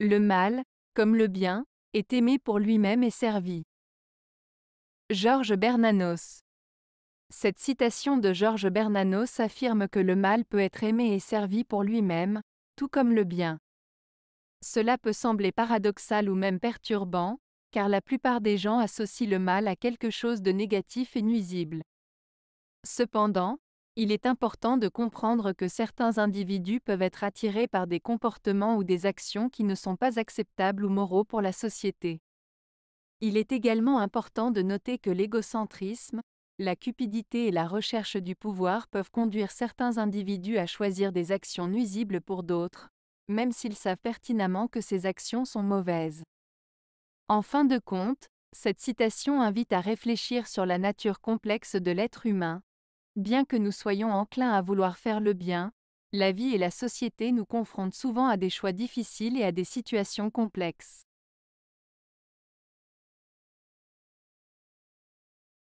Le mal, comme le bien, est aimé pour lui-même et servi. Georges Bernanos Cette citation de Georges Bernanos affirme que le mal peut être aimé et servi pour lui-même, tout comme le bien. Cela peut sembler paradoxal ou même perturbant, car la plupart des gens associent le mal à quelque chose de négatif et nuisible. Cependant, il est important de comprendre que certains individus peuvent être attirés par des comportements ou des actions qui ne sont pas acceptables ou moraux pour la société. Il est également important de noter que l'égocentrisme, la cupidité et la recherche du pouvoir peuvent conduire certains individus à choisir des actions nuisibles pour d'autres, même s'ils savent pertinemment que ces actions sont mauvaises. En fin de compte, cette citation invite à réfléchir sur la nature complexe de l'être humain, Bien que nous soyons enclins à vouloir faire le bien, la vie et la société nous confrontent souvent à des choix difficiles et à des situations complexes.